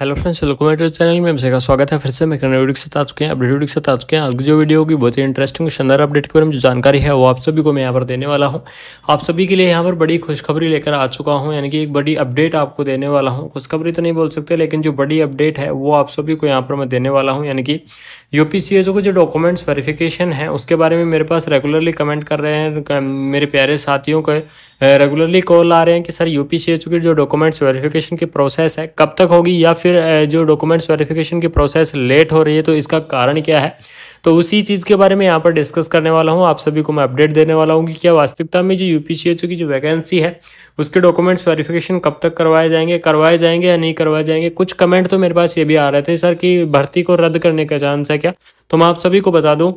hello friends welcome है channel में सबका का स्वागत है फिर से मैं करने वीडियो के साथ आ चुके हैं अपडेट वीडियो के साथ आ चुके हैं आज की जो वीडियो होगी बहुत ही इंटरेस्टिंग शानदार अपडेट के बारे में जो जानकारी है वो आप सभी को मैं यहाँ पर देने वाला हूँ आप सभी के लिए यहाँ पर बड़ी खुशखबरी लेकर आ चुका हूँ यानी कि एक बड़ी अपडेट आपको देने वाला हूँ खुशखबरी तो नहीं बोल सकते लेकिन जो बड़ी अपडेट है वो आप सभी को यहाँ पर मैं देने वाला हूँ यानी कि यू पी के जो डॉक्यूमेंट्स वेरीफिकेशन है उसके बारे में मेरे पास रेगुलरली कमेंट कर रहे हैं मेरे प्यारे साथियों के रेगुलरली कॉल आ रहे हैं कि सर यू पी के जो डॉक्यूमेंट्स वेरीफिकेशन की प्रोसेस है कब तक होगी या फिर जो डॉक्यूमेंट्स वेरिफिकेशन की प्रोसेस लेट हो रही है तो इसका कारण क्या है तो उसी चीज़ के बारे में यहाँ पर डिस्कस करने वाला हूँ आप सभी को मैं अपडेट देने वाला हूँ कि क्या वास्तविकता में जो यू की जो वैकेंसी है उसके डॉक्यूमेंट्स वेरिफिकेशन कब तक करवाए जाएंगे करवाए जाएंगे या नहीं करवाए जाएंगे कुछ कमेंट तो मेरे पास ये भी आ रहे थे सर कि भर्ती को रद्द करने का चांस है क्या तो मैं आप सभी को बता दूँ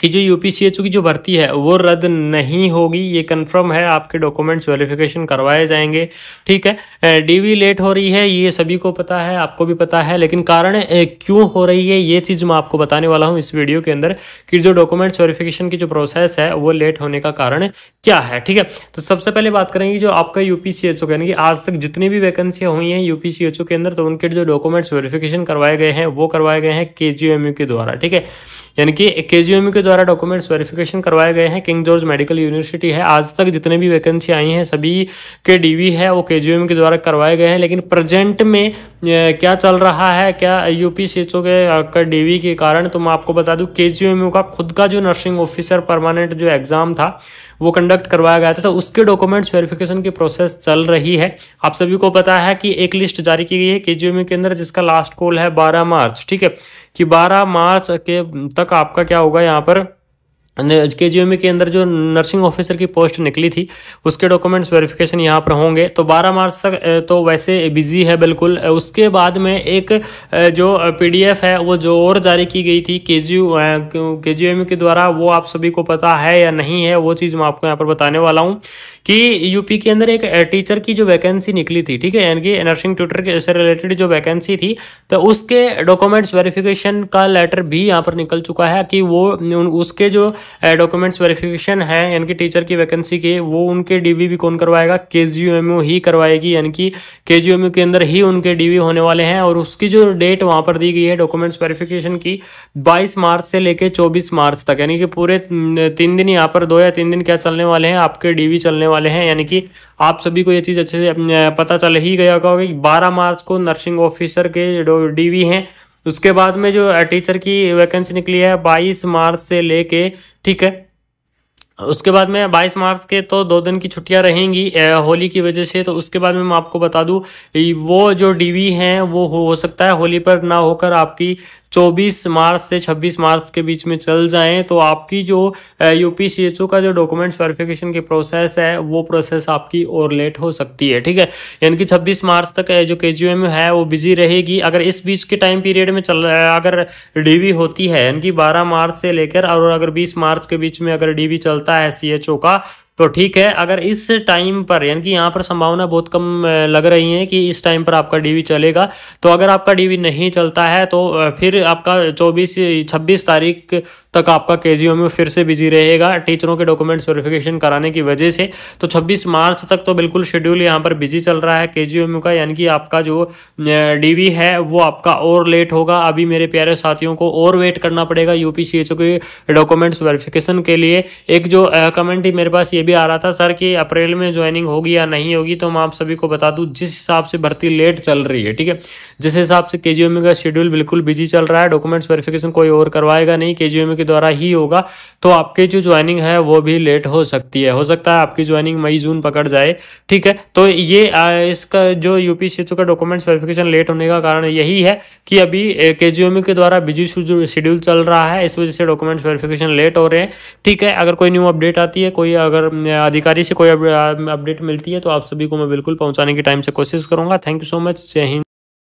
कि जो यू की जो भर्ती है वो रद्द नहीं होगी ये कंफर्म है आपके डॉक्यूमेंट्स वेरिफिकेशन करवाए जाएंगे ठीक है डीवी लेट हो रही है ये सभी को पता है आपको भी पता है लेकिन कारण क्यों हो रही है ये चीज़ मैं आपको बताने वाला हूँ इस वीडियो के अंदर कि जो डॉक्यूमेंट्स वेरिफिकेशन की जो प्रोसेस है वो लेट होने का कारण क्या है ठीक है तो सबसे पहले बात करेंगे जो आपका यू पी यानी कि आज तक जितनी भी वैकेंसियाँ हुई हैं यू के अंदर तो उनके जो डॉक्यूमेंट्स वेरिफिकेशन करवाए गए हैं वो करवाए गए हैं के के द्वारा ठीक है यानी कि के के द्वारा डॉक्यूमेंट्स वेरिफिकेशन करवाए गए हैं किंग जॉर्ज मेडिकल यूनिवर्सिटी है आज तक जितने भी वैकेंसी आई हैं सभी के डीवी है वो के के द्वारा करवाए गए हैं लेकिन प्रेजेंट में क्या चल रहा है क्या यू पी के डीवी के कारण तो मैं आपको बता दूँ के का खुद का जो नर्सिंग ऑफिसर परमानेंट जो एग्ज़ाम था वो कंडक्ट करवाया गया था तो उसके डॉक्यूमेंट्स वेरिफिकेशन की प्रोसेस चल रही है आप सभी को पता है कि एक लिस्ट जारी की गई है के के अंदर जिसका लास्ट कॉल है 12 मार्च ठीक है कि 12 मार्च के तक आपका क्या होगा यहाँ पर के जी एम के अंदर जो नर्सिंग ऑफिसर की पोस्ट निकली थी उसके डॉक्यूमेंट्स वेरिफिकेशन यहाँ पर होंगे तो 12 मार्च तक तो वैसे बिजी है बिल्कुल उसके बाद में एक जो पीडीएफ है वो जो और जारी की गई थी के जी के जी के द्वारा वो आप सभी को पता है या नहीं है वो चीज़ मैं आपको यहाँ पर बताने वाला हूँ कि यूपी के अंदर एक टीचर की जो वैकेंसी निकली थी ठीक है यानी कि नर्सिंग ट्यूटर से रिलेटेड जो वैकेंसी थी तो उसके डॉक्यूमेंट्स वेरिफिकेशन का लेटर भी यहाँ पर निकल चुका है कि वो उसके जो डॉक्यूमेंट्स वेरिफिकेशन है यानी कि टीचर की वैकेंसी के वो उनके डीवी भी कौन करवाएगा के ही करवाएगी यानी कि के के अंदर ही उनके डीवी होने वाले हैं और उसकी जो डेट वहां पर दी गई है डॉक्यूमेंट्स वेरिफिकेशन की बाईस मार्च से लेकर चौबीस मार्च तक यानी कि पूरे तीन दिन यहाँ पर दो या तीन दिन क्या चलने वाले हैं आपके डीवी चलने वाले हैं यानी कि आप सभी को ये चीज़ अच्छे से पता चल ही गया होगा कि 12 मार्च को नर्सिंग ऑफिसर के डीवी हैं उसके बाद में जो टीचर की वैकेंसी निकली है बाईस मार्च से लेके ठीक है उसके बाद में 22 मार्च के तो दो दिन की छुट्टियां रहेंगी होली की वजह से तो उसके बाद में मैं आपको बता दूं वो जो डीवी हैं वो हो, हो सकता है होली पर ना होकर आपकी 24 मार्च से 26 मार्च के बीच में चल जाएं तो आपकी जो ओ का जो डॉक्यूमेंट्स वेरिफिकेशन की प्रोसेस है वो प्रोसेस आपकी और लेट हो सकती है ठीक है यानी कि 26 मार्च तक जो के है वो बिजी रहेगी अगर इस बीच के टाइम पीरियड में चल अगर डीवी होती है यानी कि 12 मार्च से लेकर और अगर 20 मार्च के बीच में अगर डीवी चलता है ओ का तो ठीक है अगर इस टाइम पर यानी कि यहाँ पर संभावना बहुत कम लग रही है कि इस टाइम पर आपका डीवी चलेगा तो अगर आपका डीवी नहीं चलता है तो फिर आपका 24 26 तारीख तक आपका के जी में फिर से बिजी रहेगा टीचरों के डॉक्यूमेंट्स वेरिफिकेशन कराने की वजह से तो 26 मार्च तक तो बिल्कुल शेड्यूल यहाँ पर बिजी चल रहा है के जी का यानी कि आपका जो डी है वो आपका और लेट होगा अभी मेरे प्यारे साथियों को और वेट करना पड़ेगा यू के डॉक्यूमेंट्स वेरिफिकेशन के लिए एक जो कमेंट ही मेरे पास ये भी आ रहा था सर कि अप्रैल में ज्वाइनिंग होगी या नहीं होगी तो मैं आप सभी को बता दूं जिस हिसाब से भर्ती लेट चल रही है ठीक है जिस हिसाब से के का शेड्यूल बिल्कुल बिजी चल रहा है डॉक्यूमेंट्स वेरिफिकेशन कोई और करवाएगा नहीं के के द्वारा ही होगा तो आपकी जो ज्वाइनिंग है वो भी लेट हो सकती है हो सकता है आपकी ज्वाइनिंग मई जून पकड़ जाए ठीक है तो ये इसका जो यूपी सीचू का डॉक्यूमेंट्स वेरिफिकेशन लेट होने का कारण यही है कि अभी के के द्वारा बिजी शेड्यूल चल रहा है इस वजह से डॉक्यूमेंट्स वेरिफिकेशन लेट हो रहे हैं ठीक है अगर कोई न्यू अपडेट आती है कोई अगर अधिकारी से कोई अपडेट मिलती है तो आप सभी को मैं बिल्कुल पहुंचाने की टाइम से कोशिश करूंगा थैंक यू सो मच जय हिंद